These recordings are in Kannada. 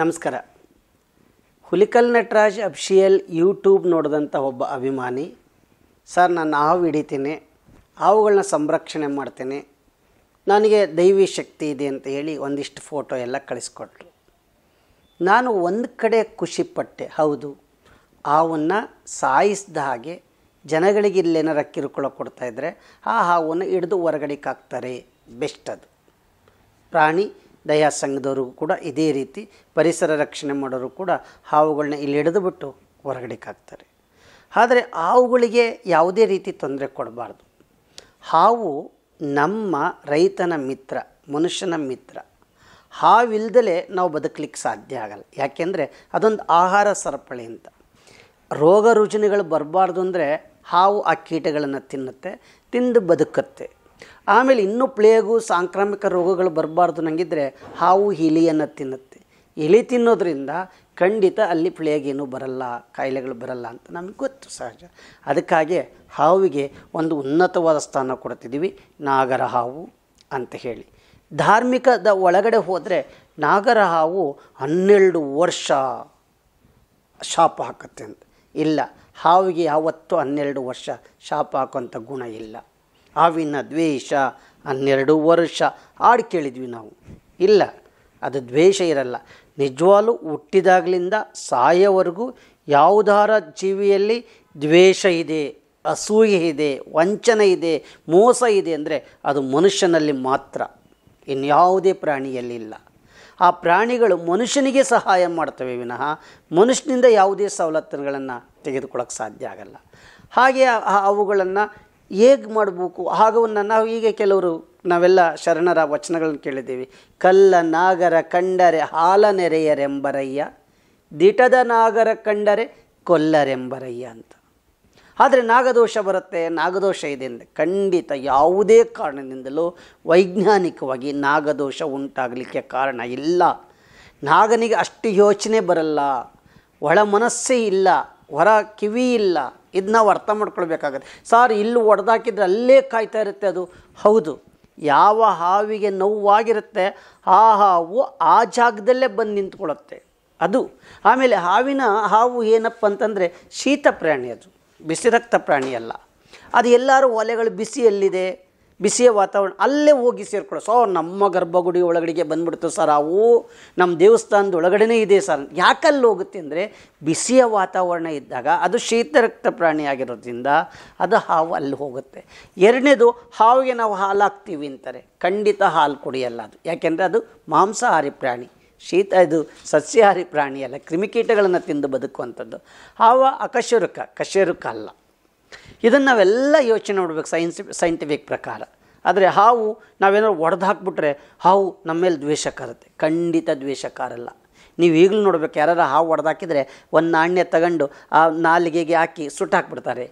ನಮಸ್ಕಾರ ಹುಲಿಕಲ್ ನಟರಾಜ್ ಅಫಿಷಿಯಲ್ ಯೂಟ್ಯೂಬ್ ನೋಡಿದಂಥ ಒಬ್ಬ ಅಭಿಮಾನಿ ಸರ್ ನಾನು ಹಾವು ಹಿಡಿತೀನಿ ಹಾವುಗಳನ್ನ ಸಂರಕ್ಷಣೆ ಮಾಡ್ತೇನೆ ನನಗೆ ದೈವಿ ಶಕ್ತಿ ಇದೆ ಅಂತ ಹೇಳಿ ಒಂದಿಷ್ಟು ಫೋಟೋ ಎಲ್ಲ ಕಳಿಸ್ಕೊಟ್ರು ನಾನು ಒಂದು ಕಡೆ ಖುಷಿಪಟ್ಟೆ ಹೌದು ಹಾವನ್ನು ಸಾಯಿಸಿದ ಹಾಗೆ ಜನಗಳಿಗೆ ಇಲ್ಲೇನಾರ ಕಿರುಕುಳ ಕೊಡ್ತಾಯಿದ್ರೆ ಆ ಹಾವನ್ನು ಹಿಡಿದು ಹೊರಗಡೆ ಹಾಕ್ತಾರೆ ಬೆಸ್ಟ್ ಅದು ಪ್ರಾಣಿ ದಯಾ ಸಂಘದವ್ರಿಗೂ ಕೂಡ ಇದೇ ರೀತಿ ಪರಿಸರ ರಕ್ಷಣೆ ಮಾಡೋರು ಕೂಡ ಹಾವುಗಳನ್ನ ಇಲ್ಲಿ ಹಿಡಿದು ಬಿಟ್ಟು ಹೊರಗಡೆ ಆದರೆ ಹಾವುಗಳಿಗೆ ಯಾವುದೇ ರೀತಿ ತೊಂದರೆ ಕೊಡಬಾರ್ದು ಹಾವು ನಮ್ಮ ರೈತನ ಮಿತ್ರ ಮನುಷ್ಯನ ಮಿತ್ರ ಹಾವಿಲ್ದಲೇ ನಾವು ಬದುಕಲಿಕ್ಕೆ ಸಾಧ್ಯ ಆಗಲ್ಲ ಯಾಕೆಂದರೆ ಅದೊಂದು ಆಹಾರ ಸರಪಳಿ ಅಂತ ರೋಗ ರುಜಿನಗಳು ಬರಬಾರ್ದು ಅಂದರೆ ಹಾವು ಆ ಕೀಟಗಳನ್ನು ತಿನ್ನುತ್ತೆ ತಿಂದು ಬದುಕುತ್ತೆ ಆಮೇಲೆ ಇನ್ನೂ ಪ್ಲೇಗು ಸಾಂಕ್ರಾಮಿಕ ರೋಗಗಳು ಬರಬಾರ್ದು ನನಗಿದ್ರೆ ಹಾವು ಇಲಿಯನ್ನು ತಿನ್ನುತ್ತೆ ಇಲಿ ತಿನ್ನೋದ್ರಿಂದ ಖಂಡಿತ ಅಲ್ಲಿ ಪ್ಲೇಗ್ ಬರೋಲ್ಲ ಬರಲ್ಲ ಕಾಯಿಲೆಗಳು ಬರಲ್ಲ ಅಂತ ನಮಗೆ ಗೊತ್ತು ಸಹಜ ಅದಕ್ಕಾಗಿ ಹಾವಿಗೆ ಒಂದು ಉನ್ನತವಾದ ಸ್ಥಾನ ಕೊಡ್ತಿದ್ದೀವಿ ನಾಗರ ಹಾವು ಅಂತ ಹೇಳಿ ಧಾರ್ಮಿಕದ ಒಳಗಡೆ ಹೋದರೆ ನಾಗರ ಹಾವು ಹನ್ನೆರಡು ವರ್ಷ ಶಾಪ ಹಾಕುತ್ತೆ ಅಂತ ಇಲ್ಲ ಹಾವಿಗೆ ಯಾವತ್ತೂ ಹನ್ನೆರಡು ವರ್ಷ ಶಾಪ ಹಾಕುವಂಥ ಗುಣ ಇಲ್ಲ ಹಾವಿನ ದ್ವೇಷ ಹನ್ನೆರಡು ವರ್ಷ ಹಾಡು ಕೇಳಿದ್ವಿ ನಾವು ಇಲ್ಲ ಅದು ದ್ವೇಷ ಇರಲ್ಲ ನಿಜವಾಗ್ಲೂ ಹುಟ್ಟಿದಾಗಲಿಂದ ಸಾಯವರೆಗೂ ಯಾವುದಾರ ಜೀವಿಯಲ್ಲಿ ದ್ವೇಷ ಇದೆ ಅಸೂಯೆ ಇದೆ ವಂಚನೆ ಇದೆ ಮೋಸ ಇದೆ ಅಂದರೆ ಅದು ಮನುಷ್ಯನಲ್ಲಿ ಮಾತ್ರ ಇನ್ಯಾವುದೇ ಪ್ರಾಣಿಯಲ್ಲಿಲ್ಲ ಆ ಪ್ರಾಣಿಗಳು ಮನುಷ್ಯನಿಗೆ ಸಹಾಯ ಮಾಡ್ತವೆ ವಿನಃ ಮನುಷ್ಯನಿಂದ ಯಾವುದೇ ಸವಲತ್ತುಗಳನ್ನು ತೆಗೆದುಕೊಳ್ಳೋಕ್ಕೆ ಸಾಧ್ಯ ಆಗಲ್ಲ ಹಾಗೆ ಅವುಗಳನ್ನು ಹೇಗೆ ಮಾಡಬೇಕು ಹಾಗವನ್ನು ನಾವು ಈಗ ಕೆಲವರು ನಾವೆಲ್ಲ ಶರಣರ ವಚನಗಳನ್ನು ಕೇಳಿದ್ದೀವಿ ಕಲ್ಲ ನಾಗರ ಕಂಡರೆ ನೆರೆಯರೆಂಬರಯ್ಯ ದಿಟದ ನಾಗರ ಕಂಡರೆ ಕೊಲ್ಲರೆಂಬರಯ್ಯ ಅಂತ ಆದರೆ ನಾಗದೋಷ ಬರುತ್ತೆ ನಾಗದೋಷ ಇದೆ ಅಂದರೆ ಖಂಡಿತ ಯಾವುದೇ ಕಾರಣದಿಂದಲೂ ವೈಜ್ಞಾನಿಕವಾಗಿ ನಾಗದೋಷ ಉಂಟಾಗಲಿಕ್ಕೆ ಕಾರಣ ಇಲ್ಲ ನಾಗನಿಗೆ ಅಷ್ಟು ಯೋಚನೆ ಬರಲ್ಲ ಒಳ ಮನಸ್ಸೇ ಇಲ್ಲ ಹೊರ ಕಿವಿ ಇಲ್ಲ ಇದನ್ನ ಅರ್ಥ ಮಾಡ್ಕೊಳ್ಬೇಕಾಗತ್ತೆ ಸಾರ್ ಇಲ್ಲಿ ಒಡೆದಾಕಿದ್ರೆ ಅಲ್ಲೇ ಕಾಯ್ತಾ ಇರುತ್ತೆ ಅದು ಹೌದು ಯಾವ ಹಾವಿಗೆ ನೋವಾಗಿರುತ್ತೆ ಆ ಹಾವು ಆ ಜಾಗದಲ್ಲೇ ಬಂದು ನಿಂತ್ಕೊಳ್ಳುತ್ತೆ ಅದು ಆಮೇಲೆ ಹಾವಿನ ಹಾವು ಏನಪ್ಪ ಅಂತಂದರೆ ಶೀತ ಪ್ರಾಣಿ ಅದು ಬಿಸಿ ರಕ್ತ ಪ್ರಾಣಿ ಅಲ್ಲ ಅದು ಎಲ್ಲರೂ ಒಲೆಗಳು ಬಿಸಿಯಲ್ಲಿದೆ ಬಿಸಿಯ ವಾತಾವರಣ ಅಲ್ಲೇ ಹೋಗಿ ಸೇರ್ಕೊಳ್ಳೋ ಸೊ ನಮ್ಮ ಗರ್ಭಗುಡಿ ಒಳಗಡೆಗೆ ಬಂದ್ಬಿಡ್ತು ಸರ್ ಅವು ನಮ್ಮ ದೇವಸ್ಥಾನದ ಒಳಗಡೆ ಇದೆ ಸರ್ ಯಾಕಲ್ಲಿ ಹೋಗುತ್ತೆ ಅಂದರೆ ಬಿಸಿಯ ವಾತಾವರಣ ಇದ್ದಾಗ ಅದು ಶೀತ ರಕ್ತ ಪ್ರಾಣಿ ಆಗಿರೋದ್ರಿಂದ ಅದು ಹಾವು ಅಲ್ಲಿ ಹೋಗುತ್ತೆ ಎರಡನೇದು ಹಾವಿಗೆ ನಾವು ಹಾಲು ಹಾಕ್ತೀವಿ ಅಂತಾರೆ ಖಂಡಿತ ಹಾಲು ಕುಡಿಯಲ್ಲ ಅದು ಯಾಕೆಂದರೆ ಅದು ಮಾಂಸಾಹಾರಿ ಪ್ರಾಣಿ ಶೀತ ಇದು ಸಸ್ಯಾಹಾರಿ ಪ್ರಾಣಿ ಅಲ್ಲ ಕ್ರಿಮಿಕೀಟಗಳನ್ನು ತಿಂದು ಬದುಕುವಂಥದ್ದು ಹಾವು ಅಕಶರುಕ ಕಶೇರುಕ ಅಲ್ಲ ಇದನ್ನು ನಾವೆಲ್ಲ ಯೋಚನೆ ನೋಡ್ಬೇಕು ಸೈನ್ಸ್ ಸೈಂಟಿಫಿಕ್ ಪ್ರಕಾರ ಆದರೆ ಹಾವು ನಾವೇನಾದ್ರು ಒಡೆದು ಹಾಕ್ಬಿಟ್ರೆ ಹಾವು ನಮ್ಮ ಮೇಲೆ ದ್ವೇಷ ಕರುತ್ತೆ ಖಂಡಿತ ದ್ವೇಷ ಕಾರಲ್ಲ ನೀವು ಈಗಲೂ ನೋಡ್ಬೇಕು ಯಾರು ಹಾವು ಒಡೆದು ಹಾಕಿದರೆ ಒಂದು ನಾಣ್ಯ ತಗೊಂಡು ಆ ನಾಲಿಗೆಗೆ ಹಾಕಿ ಸುಟ್ಟಾಕ್ಬಿಡ್ತಾರೆ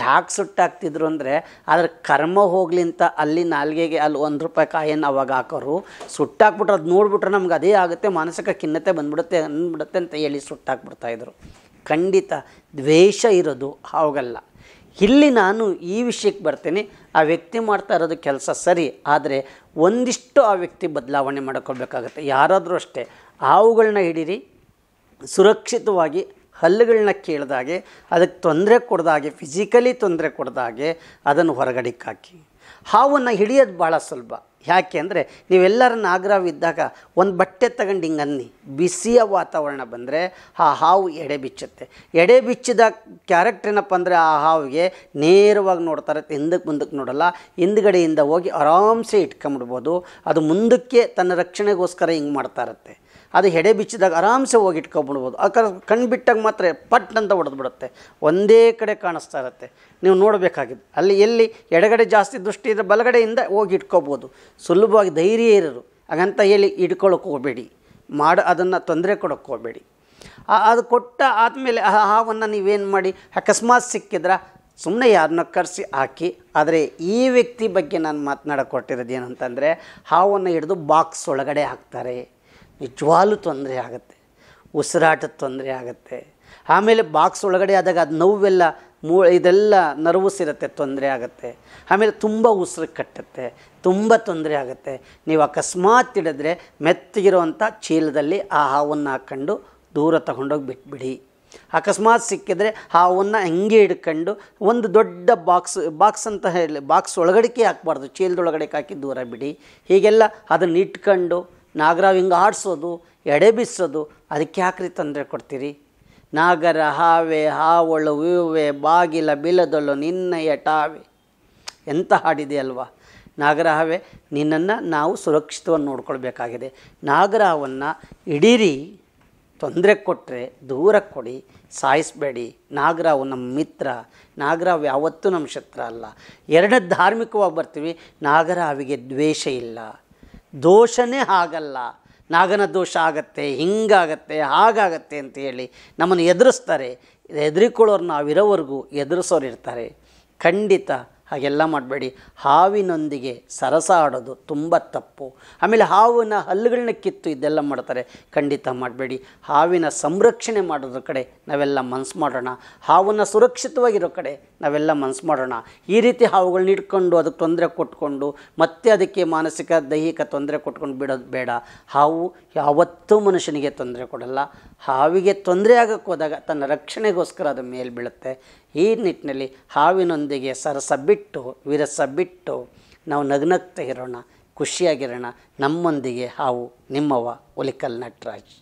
ಯಾಕೆ ಸುಟ್ಟಾಕ್ತಿದ್ರು ಅಂದರೆ ಅದರ ಕರ್ಮ ಹೋಗ್ಲಿಂತ ಅಲ್ಲಿ ನಾಲ್ಗೆಗೆ ಅಲ್ಲಿ ಒಂದು ರೂಪಾಯಿ ಕಾಯನ್ನು ಅವಾಗ ಹಾಕೋರು ಸುಟ್ಟಾಕ್ಬಿಟ್ರೆ ಅದು ನೋಡಿಬಿಟ್ರೆ ನಮ್ಗೆ ಅದೇ ಆಗುತ್ತೆ ಮಾನಸಿಕ ಖಿನ್ನತೆ ಬಂದ್ಬಿಡುತ್ತೆ ಅಂದ್ಬಿಡುತ್ತೆ ಅಂತ ಹೇಳಿ ಸುಟ್ಟಾಕ್ಬಿಡ್ತಾಯಿದ್ರು ಖಂಡಿತ ದ್ವೇಷ ಇರೋದು ಹಾವಾಗಲ್ಲ ಇಲ್ಲಿ ನಾನು ಈ ವಿಷಯಕ್ಕೆ ಬರ್ತೇನೆ ಆ ವ್ಯಕ್ತಿ ಮಾಡ್ತಾ ಇರೋದು ಕೆಲಸ ಸರಿ ಆದರೆ ಒಂದಿಷ್ಟು ಆ ವ್ಯಕ್ತಿ ಬದಲಾವಣೆ ಮಾಡ್ಕೋಬೇಕಾಗತ್ತೆ ಯಾರಾದರೂ ಅಷ್ಟೇ ಹಾವುಗಳನ್ನ ಹಿಡೀರಿ ಸುರಕ್ಷಿತವಾಗಿ ಹಲ್ಲುಗಳನ್ನ ಕೇಳಿದಾಗೆ ಅದಕ್ಕೆ ತೊಂದರೆ ಕೊಡ್ದಾಗೆ ಫಿಸಿಕಲಿ ತೊಂದರೆ ಕೊಡ್ದಾಗೆ ಅದನ್ನು ಹೊರಗಡೆಗೆ ಹಾಕಿ ಹಾವನ್ನು ಹಿಡಿಯೋದು ಭಾಳ ಸುಲಭ ಯಾಕೆ ಅಂದರೆ ನೀವೆಲ್ಲರನ್ನ ಆಗ್ರಹವಿದ್ದಾಗ ಒಂದು ಬಟ್ಟೆ ತಗೊಂಡು ಹಿಂಗೆ ಅನ್ನಿ ಬಿಸಿಯ ವಾತಾವರಣ ಬಂದರೆ ಆ ಹಾವು ಎಡೆ ಬಿಚ್ಚುತ್ತೆ ಎಡೆ ಬಿಚ್ಚಿದ ಕ್ಯಾರೆಕ್ಟರ್ ಏನಪ್ಪ ಅಂದರೆ ಆ ಹಾವಿಗೆ ನೇರವಾಗಿ ನೋಡ್ತಾರೆ ಹಿಂದಕ್ಕೆ ಮುಂದಕ್ಕೆ ನೋಡಲ್ಲ ಹಿಂದ್ಗಡೆಯಿಂದ ಹೋಗಿ ಆರಾಮ್ಸೆ ಇಟ್ಕೊಂಬಿಡ್ಬೋದು ಅದು ಮುಂದಕ್ಕೆ ತನ್ನ ರಕ್ಷಣೆಗೋಸ್ಕರ ಹಿಂಗೆ ಮಾಡ್ತಾ ಇರುತ್ತೆ ಅದು ಎಡೆ ಬಿಚ್ಚಿದಾಗ ಆರಾಮ್ಸೆ ಹೋಗಿ ಇಟ್ಕೊಂಬಿಡ್ಬೋದು ಆ ಕಣ್ಣು ಬಿಟ್ಟಾಗ ಮಾತ್ರ ಪಟ್ ಅಂತ ಹೊಡೆದ್ಬಿಡುತ್ತೆ ಒಂದೇ ಕಡೆ ಕಾಣಿಸ್ತಾ ಇರುತ್ತೆ ನೀವು ನೋಡಬೇಕಾಗಿದೆ ಅಲ್ಲಿ ಎಲ್ಲಿ ಎಡಗಡೆ ಜಾಸ್ತಿ ದೃಷ್ಟಿ ಇದ್ದರೆ ಬಲಗಡೆಯಿಂದ ಹೋಗಿ ಇಟ್ಕೋಬೋದು ಸುಲಭವಾಗಿ ಧೈರ್ಯ ಇರೋರು ಹಾಗಂತ ಹೇಳಿ ಇಟ್ಕೊಳ್ಳೋಕೆ ಹೋಗಬೇಡಿ ಮಾಡಿ ಅದನ್ನು ತೊಂದರೆ ಕೊಡೋಕ್ಕೆ ಹೋಗಬೇಡಿ ಅದು ಕೊಟ್ಟ ಆದಮೇಲೆ ಆ ಹಾವನ್ನು ನೀವೇನು ಮಾಡಿ ಅಕಸ್ಮಾತ್ ಸಿಕ್ಕಿದ್ರೆ ಸುಮ್ಮನೆ ಯಾರನ್ನ ಕರೆಸಿ ಹಾಕಿ ಆದರೆ ಈ ವ್ಯಕ್ತಿ ಬಗ್ಗೆ ನಾನು ಮಾತನಾಡೋ ಕೊಟ್ಟಿರೋದು ಏನಂತಂದರೆ ಹಾವನ್ನು ಹಿಡಿದು ಬಾಕ್ಸ್ ಒಳಗಡೆ ಹಾಕ್ತಾರೆ ನಿಜವಾಲು ತೊಂದರೆ ಆಗುತ್ತೆ ಉಸಿರಾಟದ ತೊಂದರೆ ಆಗುತ್ತೆ ಆಮೇಲೆ ಬಾಕ್ಸ್ ಒಳಗಡೆ ಆದಾಗ ಅದು ನೋವೆಲ್ಲ ಮೂ ಇದೆಲ್ಲ ನರ್ವಸ್ ಇರುತ್ತೆ ತೊಂದರೆ ಆಗುತ್ತೆ ಆಮೇಲೆ ತುಂಬ ಉಸಿರು ಕಟ್ಟುತ್ತೆ ತುಂಬ ತೊಂದರೆ ಆಗುತ್ತೆ ನೀವು ಅಕಸ್ಮಾತ್ ಹಿಡಿದ್ರೆ ಮೆತ್ತಗಿರುವಂಥ ಚೀಲದಲ್ಲಿ ಆ ಹಾವನ್ನು ಹಾಕ್ಕೊಂಡು ದೂರ ತಗೊಂಡೋಗಿ ಬಿಟ್ಬಿಡಿ ಅಕಸ್ಮಾತ್ ಸಿಕ್ಕಿದ್ರೆ ಹಾವನ್ನು ಹಂಗೆ ಹಿಡ್ಕೊಂಡು ಒಂದು ದೊಡ್ಡ ಬಾಕ್ಸ್ ಬಾಕ್ಸ್ ಅಂತ ಹೇಳಿ ಬಾಕ್ಸ್ ಒಳಗಡೆಗೆ ಹಾಕ್ಬಾರ್ದು ಚೀಲದೊಳಗಡೆ ಹಾಕಿ ದೂರ ಬಿಡಿ ಹೀಗೆಲ್ಲ ಅದನ್ನು ಇಟ್ಕೊಂಡು ನಾಗರಾವ್ ಹಿಂಗೆ ಆಡಿಸೋದು ಎಡೆ ಬಿಸೋದು ಅದಕ್ಕೆ ಯಾಕ್ರಿ ತೊಂದರೆ ಕೊಡ್ತೀರಿ ನಾಗರ ಹಾವೆ ಹಾವಳು ವಿವೆ ಬಾಗಿಲ ಬಿಲದೊಲು ನಿನ್ನಯ ಟಾವೆ ಎಂತ ಹಾಡಿದೆಯಲ್ವಾ ನಾಗರ ಹಾವೆ ನಿನ್ನನ್ನು ನಾವು ಸುರಕ್ಷಿತವನ್ನು ನೋಡ್ಕೊಳ್ಬೇಕಾಗಿದೆ ನಾಗರಹವನ್ನು ಇಡೀರಿ ತೊಂದರೆ ಕೊಟ್ಟರೆ ದೂರ ಕೊಡಿ ಸಾಯಿಸಬೇಡಿ ನಾಗರಾವು ನಮ್ಮ ಮಿತ್ರ ನಾಗರಾವ್ ಯಾವತ್ತೂ ನಮ್ಮ ಶತ್ರು ಅಲ್ಲ ಎರಡು ಧಾರ್ಮಿಕವಾಗಿ ಬರ್ತೀವಿ ನಾಗರಾವಿಗೆ ದ್ವೇಷ ಇಲ್ಲ ದೋಷನೇ ಆಗಲ್ಲ ನಾಗನ ದೋಷ ಆಗತ್ತೆ ಹಿಂಗಾಗತ್ತೆ ಹಾಗಾಗತ್ತೆ ಅಂತ ಹೇಳಿ ನಮ್ಮನ್ನು ಎದುರಿಸ್ತಾರೆ ಎದುರಿಕೊಳ್ಳೋರು ನಾವಿರೋವರೆಗೂ ಎದುರಿಸೋರು ಇರ್ತಾರೆ ಖಂಡಿತ ಹಾಗೆಲ್ಲ ಮಾಡಬೇಡಿ ಹಾವಿನೊಂದಿಗೆ ಸರಸ ಆಡೋದು ತುಂಬ ತಪ್ಪು ಆಮೇಲೆ ಹಾವಿನ ಹಲ್ಲುಗಳನ್ನ ಕಿತ್ತು ಇದೆಲ್ಲ ಮಾಡ್ತಾರೆ ಖಂಡಿತ ಮಾಡಬೇಡಿ ಹಾವಿನ ಸಂರಕ್ಷಣೆ ಮಾಡೋದ್ರ ಕಡೆ ನಾವೆಲ್ಲ ಮನಸ್ಸು ಮಾಡೋಣ ಹಾವನ್ನು ಸುರಕ್ಷಿತವಾಗಿರೋ ಕಡೆ ನಾವೆಲ್ಲ ಮನಸ್ಸು ಮಾಡೋಣ ಈ ರೀತಿ ಹಾವುಗಳನ್ನ ಇಟ್ಕೊಂಡು ಅದಕ್ಕೆ ತೊಂದರೆ ಕೊಟ್ಕೊಂಡು ಮತ್ತೆ ಅದಕ್ಕೆ ಮಾನಸಿಕ ದೈಹಿಕ ತೊಂದರೆ ಕೊಟ್ಕೊಂಡು ಬಿಡೋದು ಬೇಡ ಹಾವು ಯಾವತ್ತೂ ಮನುಷ್ಯನಿಗೆ ತೊಂದರೆ ಕೊಡಲ್ಲ ಹಾವಿಗೆ ತೊಂದರೆ ಆಗಕ್ಕೆ ಹೋದಾಗ ತನ್ನ ರಕ್ಷಣೆಗೋಸ್ಕರ ಅದು ಮೇಲೆ ಬೀಳುತ್ತೆ ಈ ನಿಟ್ಟಿನಲ್ಲಿ ಹಾವಿನೊಂದಿಗೆ ಸರಸ ಬಿಟ್ಟು ಬಿಟ್ಟು ವಿರಸ ಬಿಟ್ಟು ನಾವು ನಗ್ನಗ್ತಾ ಇರೋಣ ಖುಷಿಯಾಗಿರೋಣ ನಮ್ಮೊಂದಿಗೆ ಹಾವು ನಿಮ್ಮವ ಒಲಿಕಲ್ ನಟರಾಜ್